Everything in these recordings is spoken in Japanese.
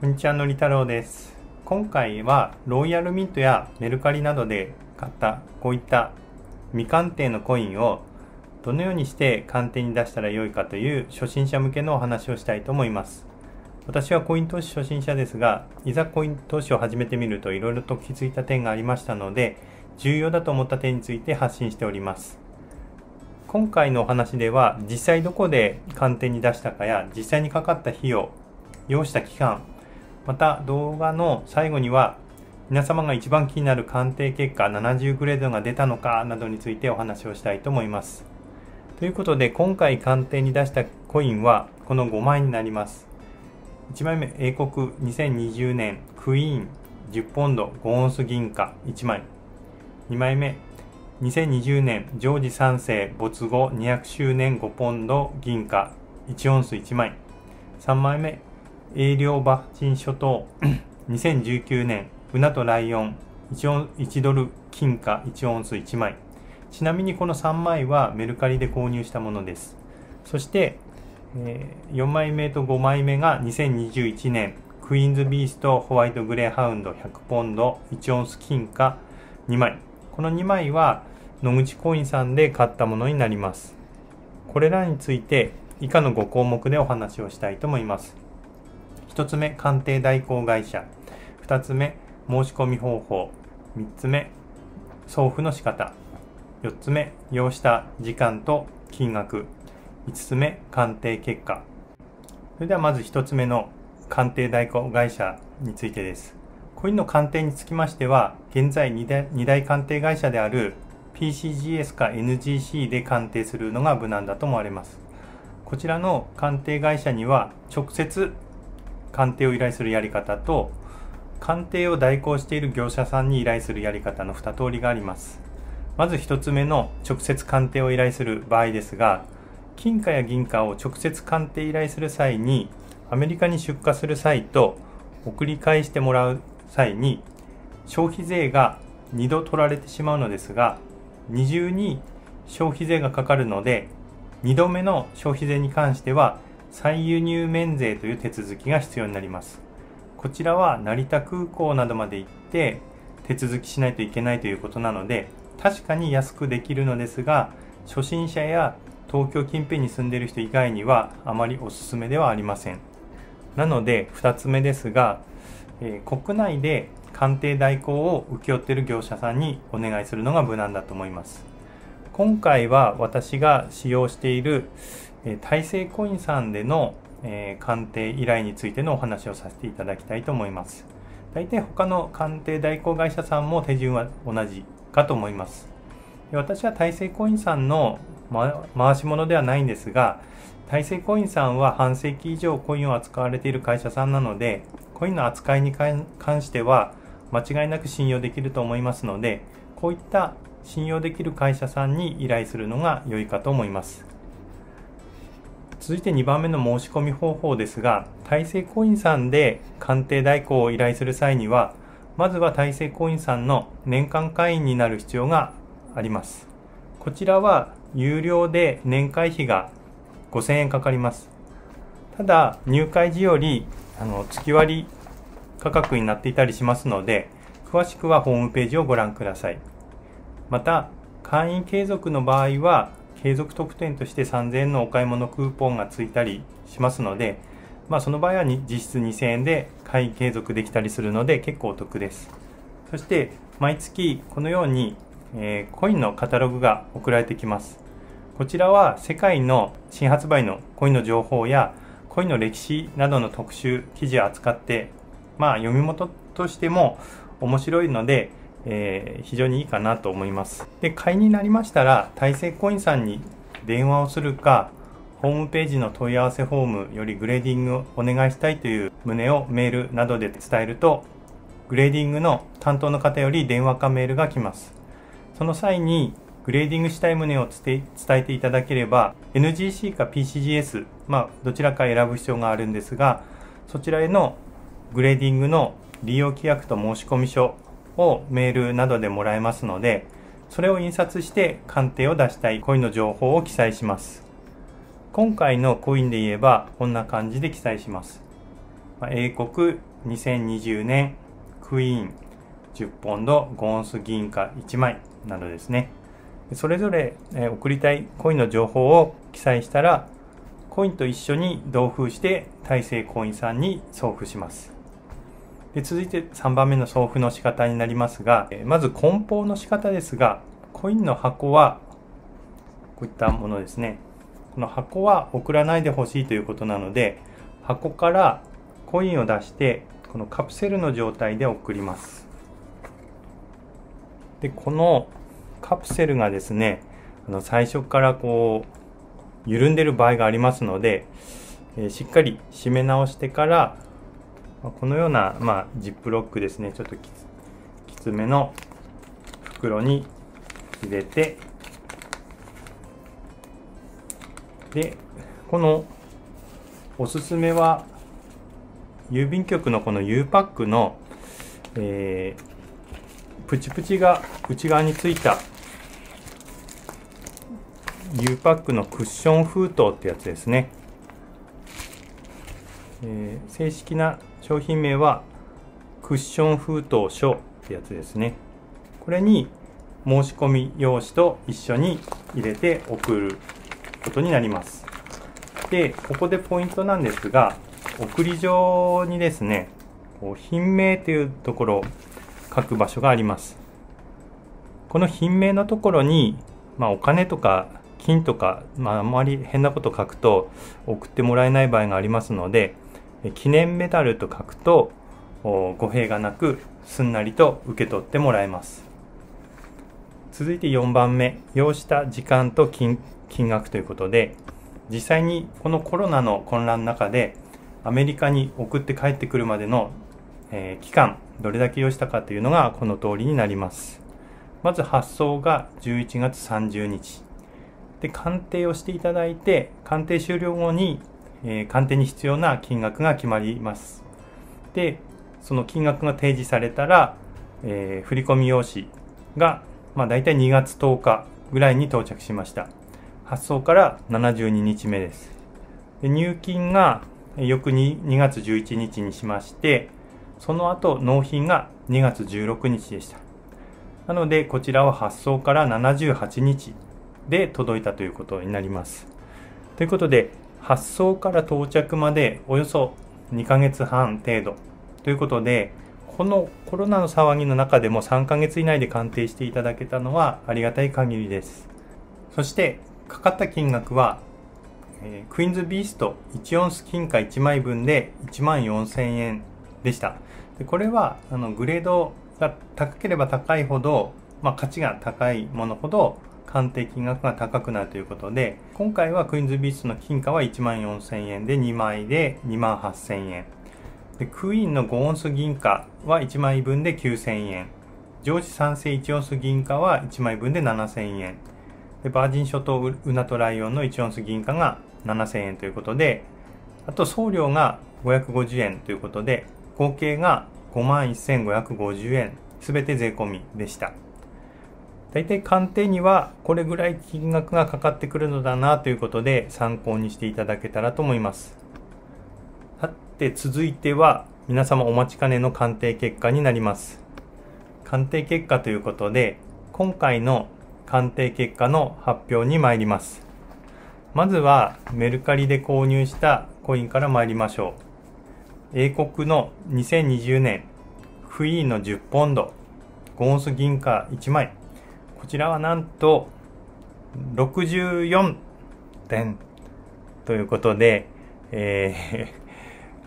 こんにちはのり太郎です今回はロイヤルミントやメルカリなどで買ったこういった未鑑定のコインをどのようにして鑑定に出したらよいかという初心者向けのお話をしたいと思います私はコイン投資初心者ですがいざコイン投資を始めてみるといろいろと気づいた点がありましたので重要だと思った点について発信しております今回のお話では実際どこで鑑定に出したかや実際にかかった費用要した期間また動画の最後には皆様が一番気になる鑑定結果70グレードが出たのかなどについてお話をしたいと思いますということで今回鑑定に出したコインはこの5枚になります1枚目英国2020年クイーン10ポンド5オンス銀貨1枚2枚目2020年、ジョージ3世没後200周年5ポンド銀貨1オンス1枚。3枚目、英領バフチン諸島2019年、ウ ナとライオン 1, 1ドル金貨1オンス1枚。ちなみにこの3枚はメルカリで購入したものです。そして、え4枚目と5枚目が2021年、クイーンズビーストホワイトグレーハウンド100ポンド1オンス金貨2枚。この2枚は野口コインさんで買ったものになります。これらについて以下の5項目でお話をしたいと思います。1つ目、鑑定代行会社。2つ目、申し込み方法。3つ目、送付の仕方。4つ目、要した時間と金額。5つ目、鑑定結果。それではまず1つ目の鑑定代行会社についてです。コインの鑑定につきましては、現在2大 ,2 大鑑定会社である PCGS か NGC で鑑定するのが無難だと思われます。こちらの鑑定会社には直接鑑定を依頼するやり方と鑑定を代行している業者さんに依頼するやり方の2通りがあります。まず1つ目の直接鑑定を依頼する場合ですが金貨や銀貨を直接鑑定依頼する際にアメリカに出荷する際と送り返してもらう際に消費税が2度取られてしまうのですが二重に消費税がかかるので2度目の消費税に関しては再輸入免税という手続きが必要になりますこちらは成田空港などまで行って手続きしないといけないということなので確かに安くできるのですが初心者や東京近辺に住んでいる人以外にはあまりおすすめではありませんなので2つ目ですが、えー、国内で鑑定代行を請け負っている業者さんにお願いするのが無難だと思います。今回は私が使用している、え大成コインさんでの、え鑑定依頼についてのお話をさせていただきたいと思います。大体他の鑑定代行会社さんも手順は同じかと思います。私は大成コインさんの、回し物ではないんですが、大成コインさんは半世紀以上コインを扱われている会社さんなので、コインの扱いに関しては、間違いなく信用できると思いますので、こういった信用できる会社さんに依頼するのが良いかと思います。続いて2番目の申し込み方法ですが、大成コインさんで鑑定代行を依頼する際には、まずは大成コインさんの年間会員になる必要があります。こちらは有料で年会費が5000円かかります。ただ、入会時よりあの月割価格になっていたりしますので、詳しくはホームページをご覧ください。また、会員継続の場合は、継続特典として3000円のお買い物クーポンがついたりしますので、まあ、その場合は実質2000円で会員継続できたりするので結構お得です。そして、毎月このように、えー、コインのカタログが送られてきます。こちらは世界の新発売のコインの情報やコインの歴史などの特集記事を扱ってまあ、読み元としても面白いので、えー、非常にいいかなと思います。で、買いになりましたら、大成コインさんに電話をするか、ホームページの問い合わせフォームよりグレーディングをお願いしたいという旨をメールなどで伝えると、グレーディングの担当の方より電話かメールが来ます。その際に、グレーディングしたい旨を伝えていただければ、NGC か PCGS、まあ、どちらか選ぶ必要があるんですが、そちらへのグレーディングの利用規約と申込書をメールなどでもらえますので、それを印刷して鑑定を出したいコインの情報を記載します。今回のコインで言えばこんな感じで記載します。英国2020年クイーン10ポンドゴーンス銀貨1枚などですね。それぞれ送りたいコインの情報を記載したら、コインと一緒に同封して大成コインさんに送付します。で続いて3番目の送付の仕方になりますが、まず梱包の仕方ですが、コインの箱はこういったものですね。この箱は送らないでほしいということなので、箱からコインを出して、このカプセルの状態で送ります。で、このカプセルがですね、あの最初からこう、緩んでる場合がありますので、えー、しっかり締め直してからこのような、まあ、ジップロックですね、ちょっときつめの袋に入れて、で、このおすすめは、郵便局のこの U パックの、えー、プチプチが内側についた U パックのクッション封筒ってやつですね。えー、正式な商品名はクッション封筒書ってやつですね。これに申し込み用紙と一緒に入れて送ることになります。で、ここでポイントなんですが、送り状にですね、こう品名というところを書く場所があります。この品名のところに、まあ、お金とか金とか、まあ、あまり変なこと書くと送ってもらえない場合がありますので、記念メダルと書くと語弊がなくすんなりと受け取ってもらえます続いて4番目要した時間と金額ということで実際にこのコロナの混乱の中でアメリカに送って帰ってくるまでの、えー、期間どれだけ要したかというのがこの通りになりますまず発送が11月30日で鑑定をしていただいて鑑定終了後にえー、鑑定に必要な金額が決まります。で、その金額が提示されたら、えー、振込用紙が、まあ、大体2月10日ぐらいに到着しました。発送から72日目です。で入金が翌に2月11日にしまして、その後納品が2月16日でした。なので、こちらは発送から78日で届いたということになります。ということで、発送から到着までおよそ2ヶ月半程度ということで、このコロナの騒ぎの中でも3ヶ月以内で鑑定していただけたのはありがたい限りです。そして、かかった金額は、えー、クイーンズビースト1オンス金貨1枚分で1万4000円でした。でこれはあのグレードが高ければ高いほど、まあ、価値が高いものほど鑑定金額が高くなるということで、今回はクイーンズビートの金貨は1万4000円で2枚で2万8000円。でクイーンの5オンス銀貨は1枚分で9000円。ジョージ3世1オンス銀貨は1枚分で7000円。でバージン諸島ウナトライオンの1オンス銀貨が7000円ということで、あと送料が550円ということで、合計が51,550円、すべて税込みでした。大体鑑定にはこれぐらい金額がかかってくるのだなということで参考にしていただけたらと思います。さて続いては皆様お待ちかねの鑑定結果になります。鑑定結果ということで今回の鑑定結果の発表に参ります。まずはメルカリで購入したコインから参りましょう。英国の2020年、クイーンの10ポンド、ゴンス銀貨1枚、こちらはなんと64点ということで、え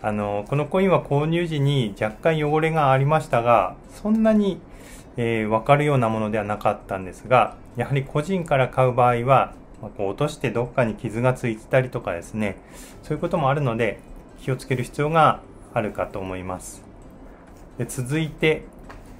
ー、あの、このコインは購入時に若干汚れがありましたが、そんなに、えー、わかるようなものではなかったんですが、やはり個人から買う場合は、まあ、こう落としてどっかに傷がついてたりとかですね、そういうこともあるので、気をつける必要があるかと思います。で続いて、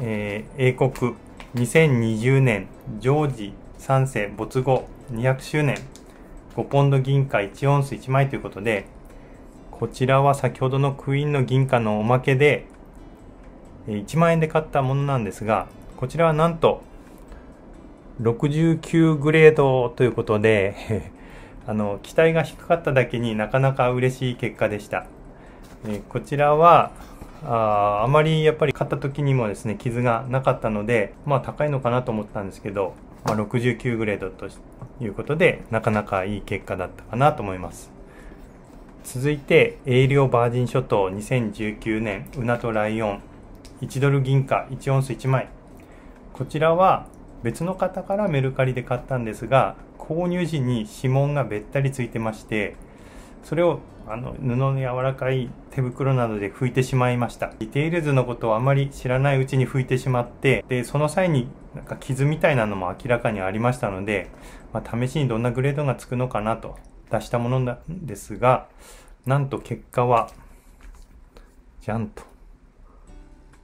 えー、英国2020年ジョージ3世没後200周年5ポンド銀貨1オンス1枚ということでこちらは先ほどのクイーンの銀貨のおまけで1万円で買ったものなんですがこちらはなんと69グレードということで あの期待が低かっただけになかなか嬉しい結果でした、えこちらはああまりやっぱり買った時にもですね傷がなかったのでまあ高いのかなと思ったんですけど、まあ、69グレードということでなかなかいい結果だったかなと思います続いて栄領バージン諸島2019年うなとライオン1ドル銀貨1オンス1枚こちらは別の方からメルカリで買ったんですが購入時に指紋がべったりついてましてそれをあの布の柔らかい手袋などで拭いてしまいましたディテールズのことをあまり知らないうちに拭いてしまってでその際になんか傷みたいなのも明らかにありましたので、まあ、試しにどんなグレードがつくのかなと出したものなんですがなんと結果はじゃんと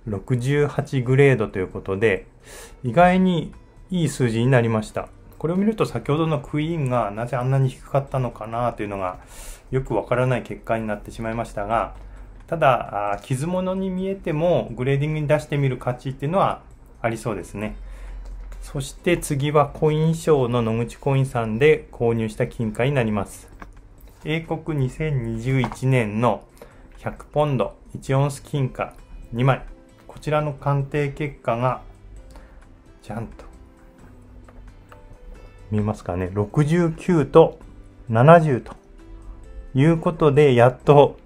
68グレードということで意外にいい数字になりましたこれを見ると先ほどのクイーンがなぜあんなに低かったのかなというのがよくわからない結果になってしまいましたが、ただ、傷物に見えてもグレーディングに出してみる価値っていうのはありそうですね。そして次はコイン賞の野口コインさんで購入した金貨になります。英国2021年の100ポンド1オンス金貨2枚。こちらの鑑定結果が、ちゃんと。見ますかね、69と70ということで、やっと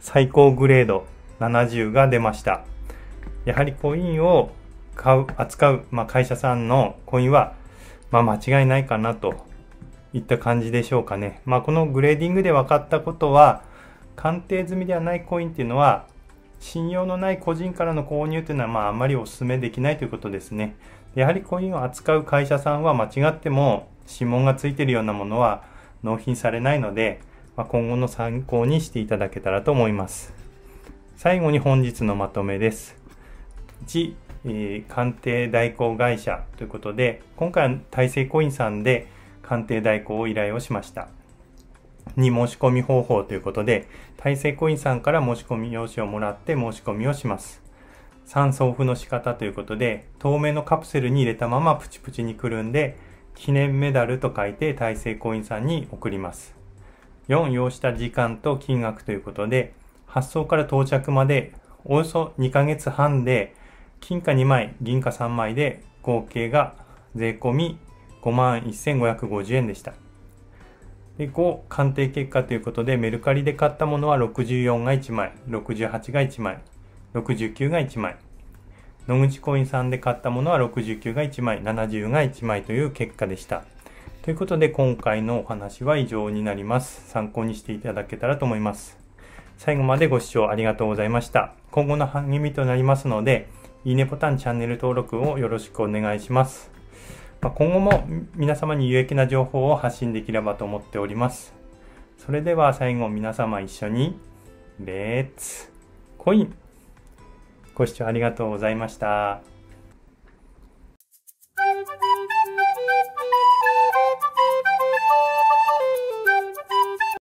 最高グレード70が出ました。やはりコインを買う、扱う、まあ、会社さんのコインは、まあ、間違いないかなといった感じでしょうかね。まあ、このグレーディングで分かったことは、鑑定済みではないコインっていうのは、信用のない個人からの購入というのは、まあ、あんまりお勧めできないということですね。やはりコインを扱う会社さんは間違っても指紋がついているようなものは納品されないので、まあ、今後の参考にしていただけたらと思います。最後に本日のまとめです。1、え鑑定代行会社ということで、今回は大成コインさんで鑑定代行を依頼をしました。に申し込み方法ということで、大成コインさんから申し込み用紙をもらって申し込みをします。3送付の仕方ということで、透明のカプセルに入れたままプチプチにくるんで、記念メダルと書いて大成コインさんに送ります。4意した時間と金額ということで、発送から到着までおよそ2ヶ月半で、金貨2枚、銀貨3枚で合計が税込み51,550円でした。で5、鑑定結果ということで、メルカリで買ったものは64が1枚、68が1枚、69が1枚。野口コインさんで買ったものは69が1枚、70が1枚という結果でした。ということで今回のお話は以上になります。参考にしていただけたらと思います。最後までご視聴ありがとうございました。今後の励みとなりますので、いいねボタン、チャンネル登録をよろしくお願いします。まあ、今後も皆様に有益な情報を発信できればと思っております。それでは最後皆様一緒に、レッツコインご視聴ありがとうございました。